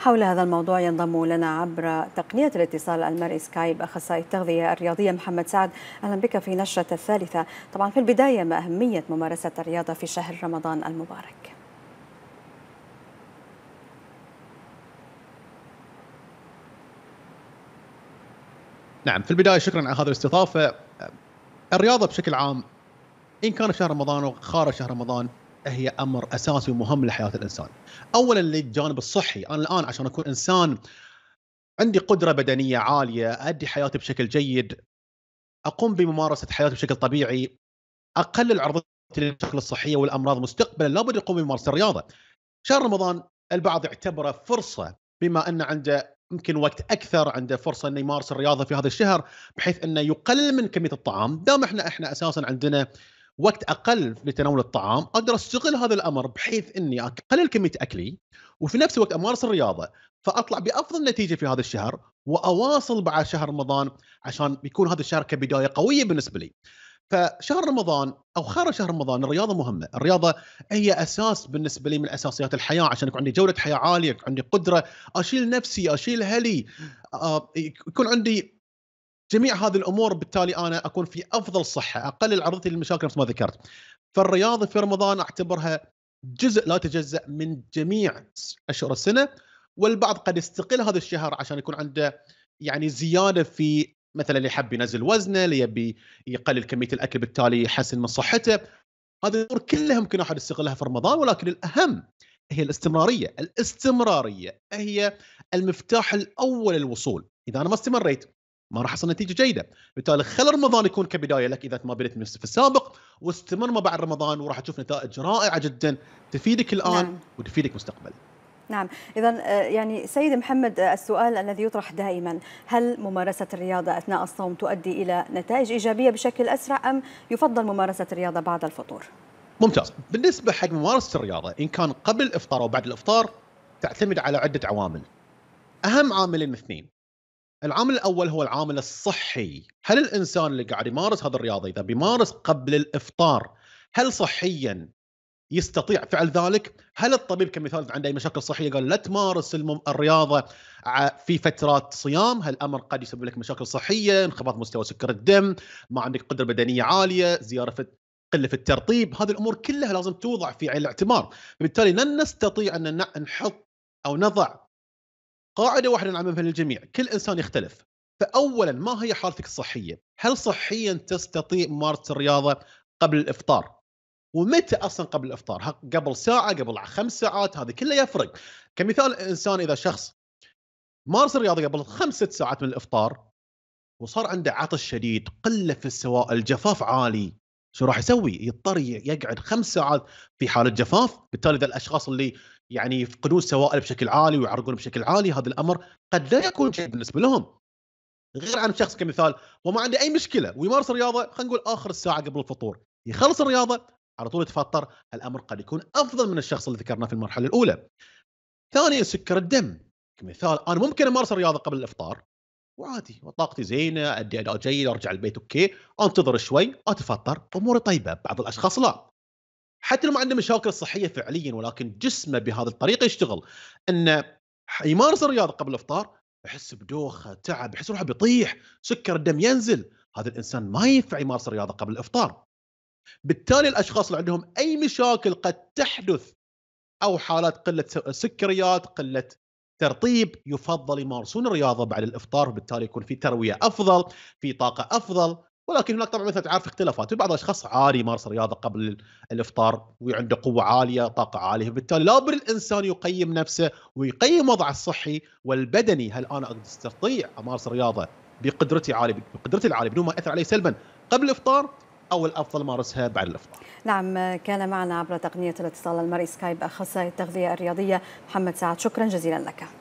حول هذا الموضوع ينضم لنا عبر تقنية الاتصال المرئي سكايب أخصائي التغذية الرياضية محمد سعد أهلا بك في نشرة الثالثة طبعا في البداية ما أهمية ممارسة الرياضة في شهر رمضان المبارك نعم في البداية شكرا على هذه الاستضافة الرياضة بشكل عام إن كان شهر رمضان أو خارج شهر رمضان هي امر اساسي ومهم لحياه الانسان. اولا للجانب الصحي، انا الان عشان اكون انسان عندي قدره بدنيه عاليه، ادي حياتي بشكل جيد، اقوم بممارسه حياتي بشكل طبيعي، اقلل عرضتي للمشاكل الصحيه والامراض مستقبلا لابد يقوم بممارسه الرياضه. شهر رمضان البعض يعتبره فرصه بما ان عنده يمكن وقت اكثر عنده فرصه انه يمارس الرياضه في هذا الشهر بحيث انه يقلل من كميه الطعام دام احنا احنا اساسا عندنا وقت اقل لتناول الطعام اقدر استغل هذا الامر بحيث اني اقلل كميه اكلي وفي نفس الوقت امارس الرياضه فاطلع بافضل نتيجه في هذا الشهر واواصل بعد شهر رمضان عشان يكون هذا الشهر كبدايه قويه بالنسبه لي. فشهر رمضان او خارج شهر رمضان الرياضه مهمه، الرياضه هي اساس بالنسبه لي من اساسيات الحياه عشان يكون عندي جوده حياه عاليه، يكون عندي قدره اشيل نفسي، اشيل هلي، آه، يكون عندي جميع هذه الامور بالتالي انا اكون في افضل صحه اقلل عرضتي للمشاكل نفس ما ذكرت فالرياضه في رمضان اعتبرها جزء لا يتجزا من جميع اشهر السنه والبعض قد يستقل هذا الشهر عشان يكون عنده يعني زياده في مثلا اللي يحب ينزل وزنه اللي يبي يقلل كميه الاكل بالتالي يحسن من صحته هذه الامور كلها ممكن احد يستغلها في رمضان ولكن الاهم هي الاستمراريه، الاستمراريه هي المفتاح الاول للوصول، اذا انا ما استمريت ما راح احصل نتيجه جيده بالتالي خل رمضان يكون كبدايه لك اذا ما بديت في السابق واستمر ما بعد رمضان وراح تشوف نتائج رائعه جدا تفيدك الان نعم. وتفيدك مستقبلا نعم اذا آه، يعني سيد محمد آه، السؤال الذي يطرح دائما هل ممارسه الرياضه اثناء الصوم تؤدي الى نتائج ايجابيه بشكل اسرع ام يفضل ممارسه الرياضه بعد الفطور ممتاز بالنسبه حق ممارسه الرياضه ان كان قبل الافطار او بعد الافطار تعتمد على عده عوامل اهم عاملين اثنين العامل الاول هو العامل الصحي هل الانسان اللي قاعد يمارس هذا الرياضه اذا بيمارس قبل الافطار هل صحيا يستطيع فعل ذلك هل الطبيب كمثال عنده اي مشاكل صحيه قال لا تمارس الرياضه في فترات صيام هالامر قد يسبب لك مشاكل صحيه انخفاض مستوى سكر الدم ما عندك قدره بدنيه عاليه زياره في قله في الترطيب هذه الامور كلها لازم توضع في عين الاعتبار فبالتالي لن نستطيع ان نحط او نضع قاعده واحده نعممها للجميع كل انسان يختلف فاولا ما هي حالتك الصحيه هل صحيا تستطيع ممارسه الرياضه قبل الافطار ومتى اصلا قبل الافطار قبل ساعه قبل خمس ساعات هذا كله يفرق كمثال انسان اذا شخص مارس الرياضه قبل خمسة ساعات من الافطار وصار عنده عطش شديد قله في السوائل جفاف عالي شو راح يسوي؟ يضطر يقعد خمس ساعات في حاله جفاف، بالتالي اذا الاشخاص اللي يعني يفقدون السوائل بشكل عالي ويعرقون بشكل عالي هذا الامر قد لا يكون شيء بالنسبه لهم غير عن شخص كمثال وما عنده اي مشكله ويمارس الرياضه خلينا نقول اخر الساعه قبل الفطور يخلص الرياضه على طول يتفطر الامر قد يكون افضل من الشخص اللي ذكرناه في المرحله الاولى ثانيا سكر الدم كمثال انا ممكن امارس الرياضه قبل الافطار وعادي وطاقتي زينه ادي اداء جيد ارجع البيت اوكي انتظر شوي اتفطر اموري طيبه بعض الاشخاص لا حتى لو ما عنده مشاكل صحيه فعليا ولكن جسمه بهذه الطريقه يشتغل انه يمارس الرياضه قبل الافطار يحس بدوخه تعب يحس روحه بيطيح سكر الدم ينزل هذا الانسان ما ينفع يمارس الرياضه قبل الافطار بالتالي الاشخاص اللي عندهم اي مشاكل قد تحدث او حالات قله سكريات قله ترطيب يفضل يمارسون الرياضه بعد الافطار وبالتالي يكون في ترويه افضل في طاقه افضل ولكن هناك طبعا مثل تعرف اختلافات في بعض الاشخاص عاري يمارس الرياضه قبل الافطار وعنده قوه عاليه طاقه عاليه بالتالي لابد الانسان يقيم نفسه ويقيم وضعه الصحي والبدني هل انا استطيع امارس الرياضه بقدرتي عاليه بقدرتي العاليه بدون ما اثر علي سلبا قبل الافطار او الافضل مارسها بعد الافطار. نعم كان معنا عبر تقنيه الاتصال المرئي سكايب اخصائي التغذيه الرياضيه محمد سعد شكرا جزيلا لك.